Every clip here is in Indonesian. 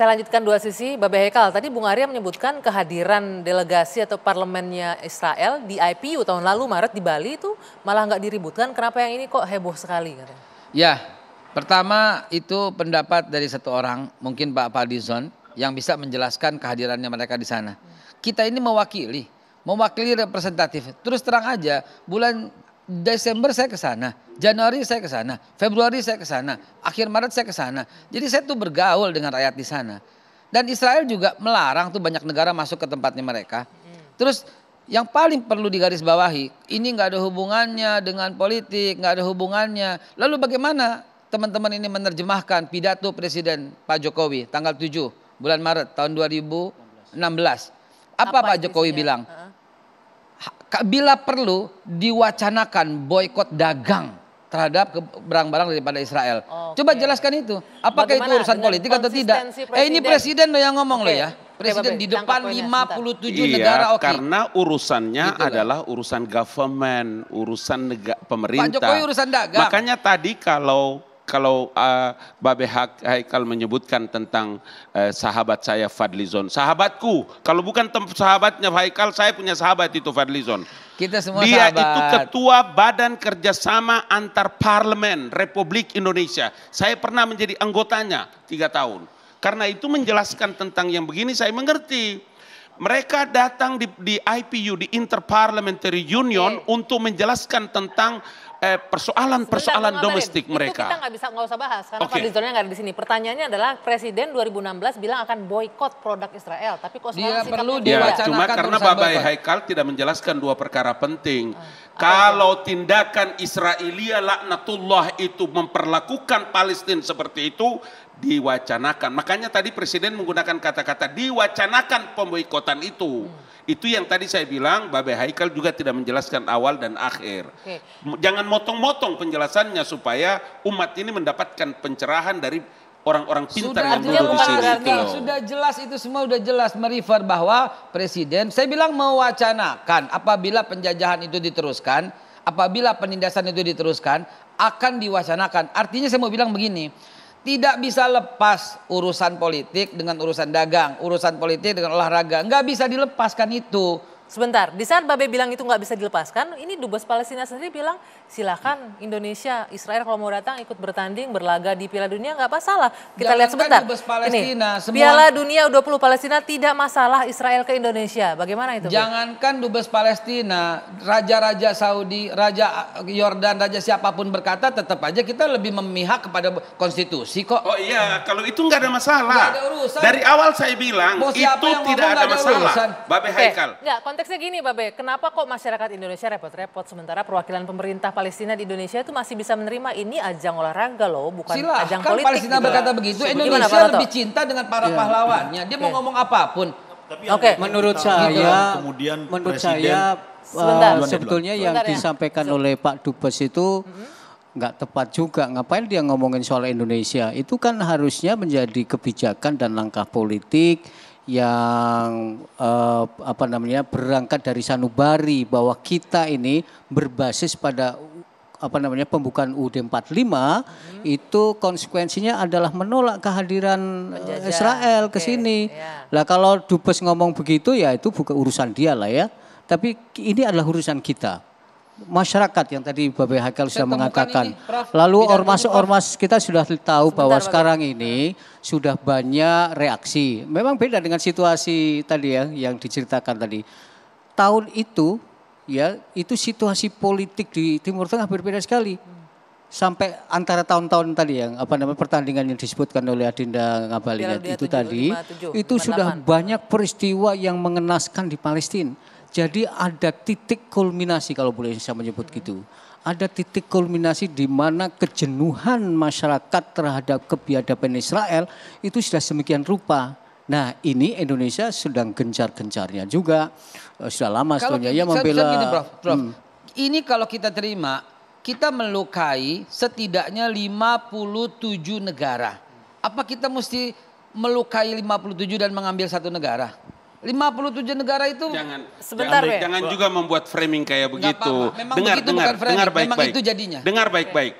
Saya lanjutkan dua sisi, Babe Hekal. Tadi Bung Arya menyebutkan kehadiran delegasi atau parlemennya Israel di IPU tahun lalu Maret di Bali itu malah nggak diributkan. Kenapa yang ini kok heboh sekali? Ya, pertama itu pendapat dari satu orang, mungkin Pak Fadizon, yang bisa menjelaskan kehadirannya mereka di sana. Kita ini mewakili, mewakili representatif. Terus terang aja, bulan Desember saya ke sana, Januari saya ke sana, Februari saya ke sana, akhir Maret saya ke sana. Jadi saya tuh bergaul dengan rakyat di sana. Dan Israel juga melarang tuh banyak negara masuk ke tempatnya mereka. Hmm. Terus yang paling perlu digarisbawahi, ini nggak ada hubungannya dengan politik, nggak ada hubungannya. Lalu bagaimana teman-teman ini menerjemahkan pidato Presiden Pak Jokowi tanggal 7 bulan Maret tahun 2016? Apa, Apa Pak Jokowi isinya? bilang? Uh -huh bila perlu diwacanakan boykot dagang terhadap barang-barang daripada Israel. Okay. Coba jelaskan itu. Apakah Bagaimana itu urusan politik atau tidak? Presiden. Eh ini presiden loh yang ngomong okay. loh ya. Presiden okay, di depan 57 iya, negara oke. Okay. Karena urusannya gitu kan? adalah urusan government, urusan negara pemerintah. Pak Jokowi urusan dagang. Makanya tadi kalau kalau uh, Babe Haikal menyebutkan tentang uh, sahabat saya Fadlizon. Sahabatku, kalau bukan sahabatnya Haikal, saya punya sahabat itu Fadlizon. Kita semua Dia sahabat. itu ketua Badan Kerjasama Antar Parlemen Republik Indonesia. Saya pernah menjadi anggotanya tiga tahun. Karena itu menjelaskan tentang yang begini saya mengerti mereka datang di, di IPU, di Interparliamentary Union okay. untuk menjelaskan tentang eh, persoalan-persoalan eh, domestik itu mereka. Itu kita nggak bisa nggak usah bahas karena okay. Fadlizonnya nggak ada di sini. Pertanyaannya adalah Presiden 2016 bilang akan boykot produk Israel, tapi kok dia perlu dia ya, cuma karena Babai Haikal tidak menjelaskan dua perkara penting. Ah. Kalau tindakan Israelia laknatullah itu memperlakukan Palestina seperti itu, diwacanakan. Makanya tadi presiden menggunakan kata-kata diwacanakan pemboikotan itu. Hmm. Itu yang tadi saya bilang Babe Haikal juga tidak menjelaskan awal dan akhir. Okay. Jangan motong-motong penjelasannya supaya umat ini mendapatkan pencerahan dari orang-orang pintar sudah, yang duduk di sini. Gitu sudah jelas itu semua sudah jelas merefer bahwa presiden saya bilang mewacanakan apabila penjajahan itu diteruskan, apabila penindasan itu diteruskan akan diwacanakan. Artinya saya mau bilang begini, tidak bisa lepas urusan politik dengan urusan dagang, urusan politik dengan olahraga. Nggak bisa dilepaskan itu. Sebentar, di saat Babe bilang itu nggak bisa dilepaskan, ini dubes Palestina sendiri bilang silakan Indonesia, Israel kalau mau datang ikut bertanding berlaga di Piala Dunia nggak masalah. Kita Jangan lihat sebentar. Dubes Palestina, ini, semua... Piala Dunia U20 Palestina tidak masalah Israel ke Indonesia. Bagaimana itu? Jangankan dubes Palestina, raja-raja Saudi, raja Yordan, raja siapapun berkata tetap aja kita lebih memihak kepada konstitusi kok. Oh iya, kalau itu nggak ada masalah. Gak ada urusan. Dari awal saya bilang itu tidak ada, ada masalah. Urusan. Babe Haikal. Okay. Nggak, konteksnya gini Babe, kenapa kok masyarakat Indonesia repot-repot sementara perwakilan pemerintah Palestina di Indonesia itu masih bisa menerima ini ajang olahraga loh, bukan Silahkan ajang politik. Palestina juga. Gitu. berkata begitu, Indonesia Gimana, lebih cinta dengan para yeah. pahlawannya. Dia yeah. mau ngomong apapun. Tapi okay. menurut saya gitu, kemudian menurut presiden, saya sebentar, uh, sebetulnya yang ya. disampaikan sebentar. oleh Pak Dubes itu mm -hmm nggak tepat juga. Ngapain dia ngomongin soal Indonesia? Itu kan harusnya menjadi kebijakan dan langkah politik yang uh, apa namanya berangkat dari sanubari bahwa kita ini berbasis pada apa namanya pembukaan UUD 45 hmm. itu konsekuensinya adalah menolak kehadiran eh, Penjajah. Israel ke sini. Okay. Ya. Lah kalau dubes ngomong begitu ya itu bukan urusan dia lah ya. Tapi ini adalah urusan kita masyarakat yang tadi Bapak Hakal sudah mengatakan. Ini, Lalu ormas-ormas kita sudah tahu Sebentar, bahwa Pak. sekarang ini sudah banyak reaksi. Memang beda dengan situasi tadi ya yang diceritakan tadi. Tahun itu ya itu situasi politik di Timur Tengah berbeda sekali. Sampai antara tahun-tahun tadi yang apa namanya pertandingan yang disebutkan oleh Adinda Ngabalin itu 7, tadi 5, 7, itu 5, sudah banyak peristiwa yang mengenaskan di Palestina jadi ada titik kulminasi kalau boleh saya menyebut gitu. Ada titik kulminasi di mana kejenuhan masyarakat terhadap kebiadaban Israel itu sudah semikian rupa. Nah ini Indonesia sedang gencar-gencarnya juga. Eh, sudah lama sebenarnya. ya membela. Gini, prof, prof. Hmm. Ini kalau kita terima, kita melukai setidaknya 57 negara. Apa kita mesti melukai 57 dan mengambil satu negara? 57 negara itu jangan sebentar jangan, ya. jangan juga membuat framing kayak begitu. Apa dengar begitu dengar bukan dengar baik-baik. itu jadinya. Dengar baik-baik.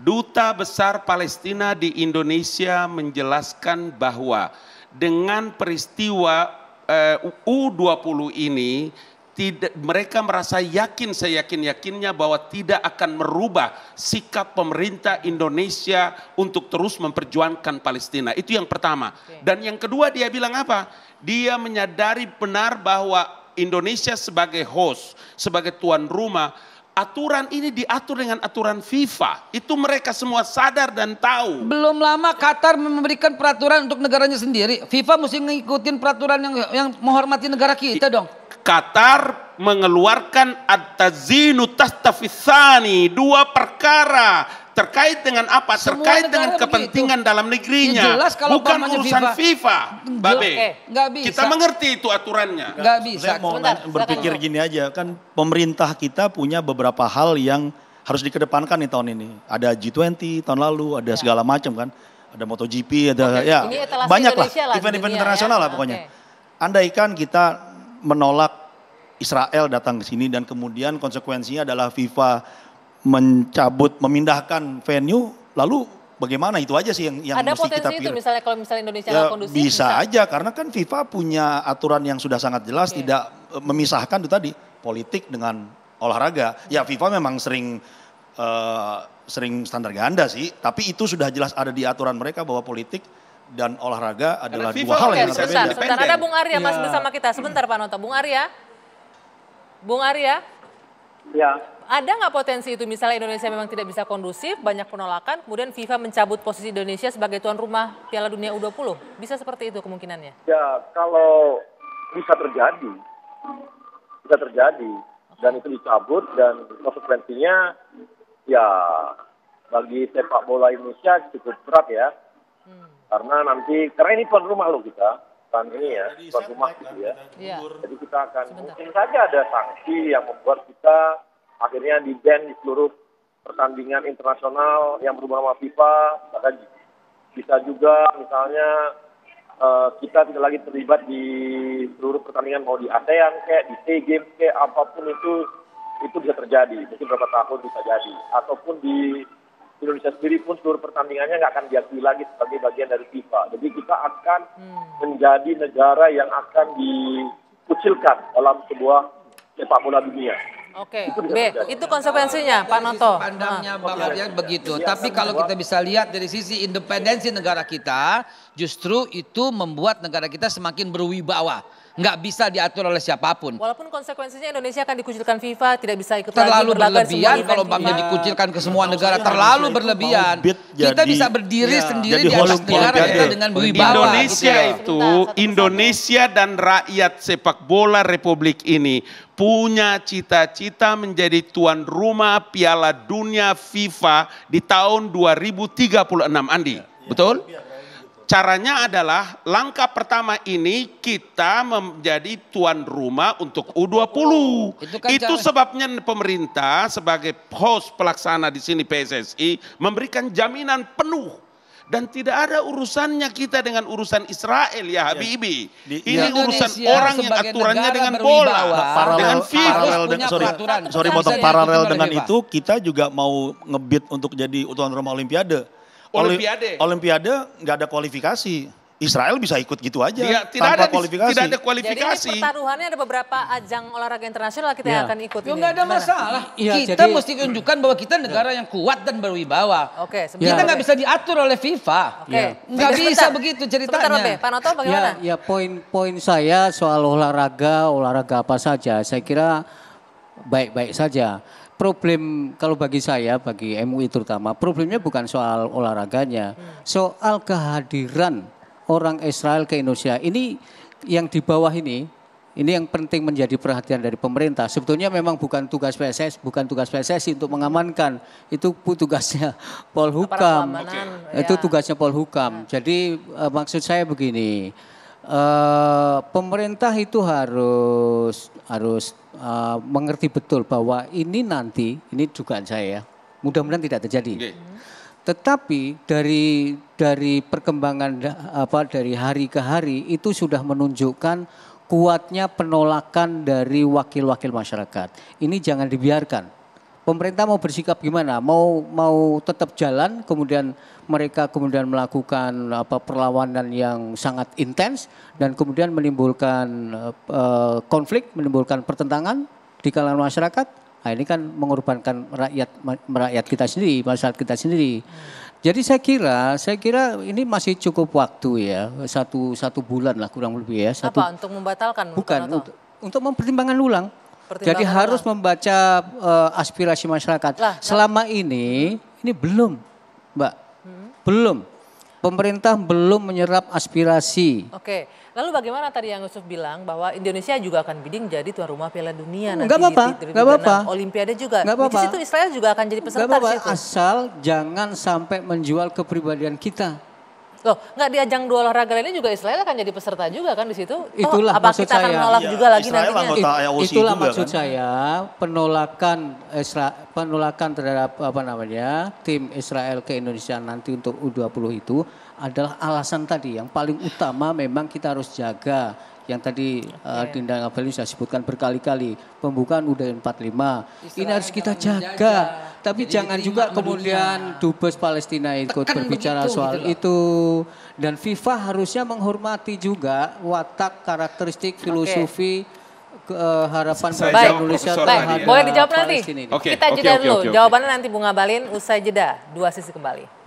Duta Besar Palestina di Indonesia menjelaskan bahwa dengan peristiwa eh, uh, U20 ini tidak mereka merasa yakin saya yakin yakinnya bahwa tidak akan merubah sikap pemerintah Indonesia untuk terus memperjuangkan Palestina. Itu yang pertama. Dan yang kedua dia bilang apa? Dia menyadari benar bahwa Indonesia sebagai host, sebagai tuan rumah, aturan ini diatur dengan aturan FIFA. Itu mereka semua sadar dan tahu. Belum lama Qatar memberikan peraturan untuk negaranya sendiri. FIFA mesti mengikuti peraturan yang yang menghormati negara kita dong. Qatar mengeluarkan at-tazinu tastafisani dua perkara terkait dengan apa? Semua terkait dengan kepentingan begitu. dalam ya negerinya. Ya jelas kalau bukan urusan FIFA. FIFA. Babe, eh, bisa. kita mengerti itu aturannya. Gak, bisa. Saya mau Sebentar, berpikir silakan. gini aja, kan pemerintah kita punya beberapa hal yang harus dikedepankan nih tahun ini. Ada G20 tahun lalu, ada ya. segala macam kan. Ada MotoGP, ada Oke. ya banyak lah event-event ya. internasional ya. lah pokoknya. Okay. Andaikan kita menolak Israel datang ke sini dan kemudian konsekuensinya adalah FIFA mencabut memindahkan venue lalu bagaimana itu aja sih yang yang ada mesti potensi kita pikir. itu misalnya kalau misalnya Indonesia ya, kondusif bisa, bisa aja karena kan FIFA punya aturan yang sudah sangat jelas okay. Iya. tidak e, memisahkan itu tadi politik dengan olahraga ya FIFA memang sering uh, sering standar ganda sih tapi itu sudah jelas ada di aturan mereka bahwa politik dan olahraga adalah dua hal yang berbeda. Sebentar, sebentar. Ada Bung Arya masih iya. bersama kita. Sebentar Pak Noto. Bung Arya. Bung Arya. Ya. Ada nggak potensi itu misalnya Indonesia memang tidak bisa kondusif, banyak penolakan, kemudian FIFA mencabut posisi Indonesia sebagai tuan rumah Piala Dunia U20? Bisa seperti itu kemungkinannya? Ya, kalau bisa terjadi, bisa terjadi. Dan itu dicabut dan konsekuensinya ya bagi sepak bola Indonesia cukup berat ya. Hmm. Karena nanti karena ini tuan rumah loh kita tahun ini ya tuan rumah gitu ya. Jadi kita akan Sebentar. mungkin saja ada sanksi yang membuat kita akhirnya di ban di seluruh pertandingan internasional yang berubah sama FIFA bahkan bisa juga misalnya uh, kita tidak lagi terlibat di seluruh pertandingan mau di ASEAN kayak di SEA Games kayak apapun itu itu bisa terjadi mungkin beberapa tahun bisa jadi ataupun di Indonesia sendiri pun seluruh pertandingannya nggak akan diakui lagi sebagai bagian dari FIFA. Jadi kita akan hmm. menjadi negara yang akan dikucilkan dalam sebuah sepak bola dunia. Oke, okay. B, itu konsekuensinya Pak Noto. Pandangnya nah. Bang Aryan begitu. Ya, Tapi kalau kita bisa lihat dari sisi independensi negara kita, justru itu membuat negara kita semakin berwibawa nggak bisa diatur oleh siapapun. Walaupun konsekuensinya Indonesia akan dikucilkan FIFA, tidak bisa ikut terlalu lagi berlebihan kalau banknya dikucilkan ke semua negara terlalu berlebihan. Kita bisa berdiri ya, sendiri di atas negara kita dengan berwibawa. Indonesia gitu ya. itu Indonesia dan rakyat sepak bola Republik ini punya cita-cita menjadi tuan rumah Piala Dunia FIFA di tahun 2036 Andi. Ya, ya, Betul? Ya. Caranya adalah langkah pertama ini kita menjadi tuan rumah untuk U20. Itu, kan Itu sebabnya pemerintah sebagai host pelaksana di sini PSSI memberikan jaminan penuh dan tidak ada urusannya kita dengan urusan Israel ya, ya. Habibi. Ya. Ini Indonesia urusan orang yang aturannya dengan bola, paralel, dengan paralel dengan sorry, sorry, sorry paralel dengan itu kita juga mau ngebit untuk jadi tuan rumah Olimpiade Olimpiade. Olimpiade nggak ada kualifikasi. Israel bisa ikut gitu aja ya, tidak tanpa ada, kualifikasi. Tidak ada kualifikasi. Jadi pertaruhannya ada beberapa ajang olahraga internasional kita ya. akan ikut. Ya nggak ada Gimana? masalah. Ya, kita jadi, mesti tunjukkan bahwa kita negara ya. yang kuat dan berwibawa. Oke. Okay, Kita nggak bisa diatur oleh FIFA. Oke. Okay. Ya. Nggak bisa sebentar, begitu ceritanya. Sebentar, Robe. Pak Noto bagaimana? Ya, ya poin-poin saya soal olahraga, olahraga apa saja. Saya kira baik-baik saja problem kalau bagi saya, bagi MUI terutama, problemnya bukan soal olahraganya, soal kehadiran orang Israel ke Indonesia. Ini yang di bawah ini, ini yang penting menjadi perhatian dari pemerintah. Sebetulnya memang bukan tugas PSS, bukan tugas PSSI untuk mengamankan. Itu tugasnya Polhukam. Itu ya. tugasnya Polhukam. Ya. Jadi eh, maksud saya begini, Eh, pemerintah itu harus harus uh, mengerti betul bahwa ini nanti ini juga saya ya, Mudah-mudahan tidak terjadi. Okay. Tetapi dari dari perkembangan apa dari hari ke hari itu sudah menunjukkan kuatnya penolakan dari wakil-wakil masyarakat. Ini jangan dibiarkan pemerintah mau bersikap gimana? Mau mau tetap jalan kemudian mereka kemudian melakukan apa perlawanan yang sangat intens dan kemudian menimbulkan uh, konflik, menimbulkan pertentangan di kalangan masyarakat. Nah, ini kan mengorbankan rakyat rakyat kita sendiri, masyarakat kita sendiri. Jadi saya kira, saya kira ini masih cukup waktu ya, satu satu bulan lah kurang lebih ya. Satu, Apa untuk membatalkan? Bukan, untuk, untuk mempertimbangkan ulang. Jadi harus membaca uh, aspirasi masyarakat. Lah, Selama lah. ini ini belum, Mbak. Hmm. Belum. Pemerintah belum menyerap aspirasi. Oke. Lalu bagaimana tadi yang Yusuf bilang bahwa Indonesia juga akan bidding jadi tuan rumah Piala Dunia hmm, nanti gak apa, di, di, di, apa. Olimpiade juga. nggak apa-apa. Di situ Israel juga akan jadi peserta gak apa -apa. Asal jangan sampai menjual kepribadian kita. Loh, nggak di ajang dua olahraga lainnya juga Israel akan jadi peserta juga kan di situ? Oh, itulah oh, apa maksud kita saya. akan menolak ya, juga lagi Israel nantinya? It, itulah juga, maksud kan? saya penolakan Israel, penolakan terhadap apa namanya tim Israel ke Indonesia nanti untuk U20 itu adalah alasan tadi yang paling utama memang kita harus jaga yang tadi okay. uh, eh, iya, iya. Dinda Ngabalin sudah sebutkan berkali-kali pembukaan UDN 45 lima ini harus kita jaga. jaga tapi Jadi jangan juga kemudian dunia. dubes Palestina ikut Tekan berbicara begitu, soal gitu itu. Dan FIFA harusnya menghormati juga watak karakteristik filosofi okay ke, uh, harapan Saya Indonesia baik. Ya. Boleh dijawab nanti. Okay, kita jeda okay, dulu. Okay, okay. Jawabannya nanti Bunga Balin usai jeda. Dua sisi kembali.